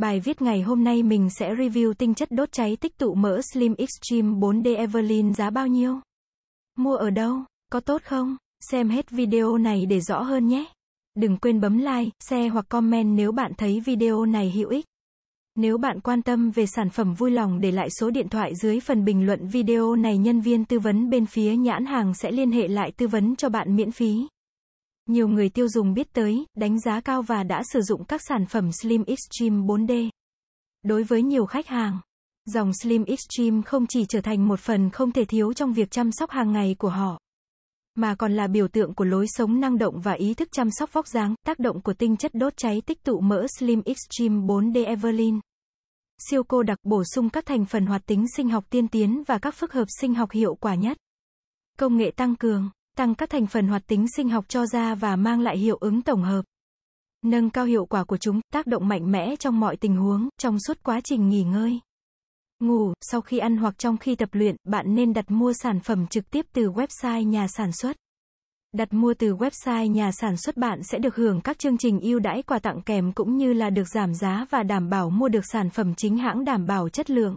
Bài viết ngày hôm nay mình sẽ review tinh chất đốt cháy tích tụ mỡ Slim Extreme 4D Evelyn giá bao nhiêu? Mua ở đâu? Có tốt không? Xem hết video này để rõ hơn nhé. Đừng quên bấm like, share hoặc comment nếu bạn thấy video này hữu ích. Nếu bạn quan tâm về sản phẩm vui lòng để lại số điện thoại dưới phần bình luận video này nhân viên tư vấn bên phía nhãn hàng sẽ liên hệ lại tư vấn cho bạn miễn phí. Nhiều người tiêu dùng biết tới, đánh giá cao và đã sử dụng các sản phẩm Slim Extreme 4D. Đối với nhiều khách hàng, dòng Slim Extreme không chỉ trở thành một phần không thể thiếu trong việc chăm sóc hàng ngày của họ, mà còn là biểu tượng của lối sống năng động và ý thức chăm sóc vóc dáng, tác động của tinh chất đốt cháy tích tụ mỡ Slim Extreme 4D Evelyn. Siêu cô đặc bổ sung các thành phần hoạt tính sinh học tiên tiến và các phức hợp sinh học hiệu quả nhất. Công nghệ tăng cường tăng các thành phần hoạt tính sinh học cho da và mang lại hiệu ứng tổng hợp. Nâng cao hiệu quả của chúng, tác động mạnh mẽ trong mọi tình huống, trong suốt quá trình nghỉ ngơi. Ngủ, sau khi ăn hoặc trong khi tập luyện, bạn nên đặt mua sản phẩm trực tiếp từ website nhà sản xuất. Đặt mua từ website nhà sản xuất bạn sẽ được hưởng các chương trình ưu đãi quà tặng kèm cũng như là được giảm giá và đảm bảo mua được sản phẩm chính hãng đảm bảo chất lượng.